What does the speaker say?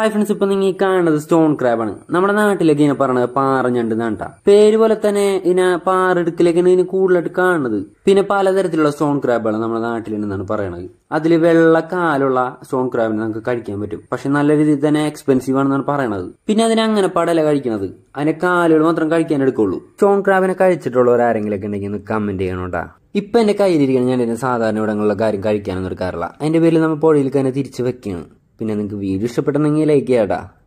hi friends ഇപ്പൊ നിങ്ങൾ കാണുന്നത് സ്റ്റോൺ ക്രാബ് ആണ് നമ്മുടെ നാട്ടിലൊക്കെ ഇങ്ങനെ പറയുന്നത് പാറഞ്ഞണ്ട് നാട്ടാ പേര് പോലെ തന്നെ ഇങ്ങനെ പാറെടുക്കലൊക്കെയാണ് ഇതിന് കൂടുതലായിട്ട് കാണുന്നത് പിന്നെ പലതരത്തിലുള്ള സ്റ്റോൺ ക്രാബുകൾ നമ്മുടെ നാട്ടിലുണ്ടെന്നാണ് പറയുന്നത് അതിൽ വെള്ള കാലുള്ള സ്റ്റോൺ ക്രാബിനെ നമുക്ക് കഴിക്കാൻ പറ്റും പക്ഷെ നല്ല രീതിയിൽ തന്നെ എക്സ്പെൻസീവ് ആണെന്നാണ് പറയണത് പിന്നെ അതിനെ അങ്ങനെ പടല കഴിക്കണത് അതിന്റെ കാലുകൾ മാത്രം കഴിക്കാൻ എടുക്കുള്ളൂ സ്റ്റോൺ ക്രാബിനെ കഴിച്ചിട്ടുള്ളവർ ആരെങ്കിലൊക്കെ ഉണ്ടെങ്കിൽ ഒന്ന് കമന്റ് ചെയ്യണോട്ടാ ഇപ്പൊ എന്റെ കയ്യിലിരിക്കണം ഞാൻ സാധാരണ ഇവിടങ്ങളിലെ കാര്യം കഴിക്കാനൊന്നും എടുക്കാറില്ല അതിന്റെ പേരിൽ നമ്മൾ പുഴയിൽ തന്നെ തിരിച്ചു വെക്കുകയാണ് പിന്നെ നിങ്ങൾക്ക് വീഡിയോ ഇഷ്ടപ്പെട്ടെന്നെങ്കിൽ ലൈക്ക് ചെയ്യാം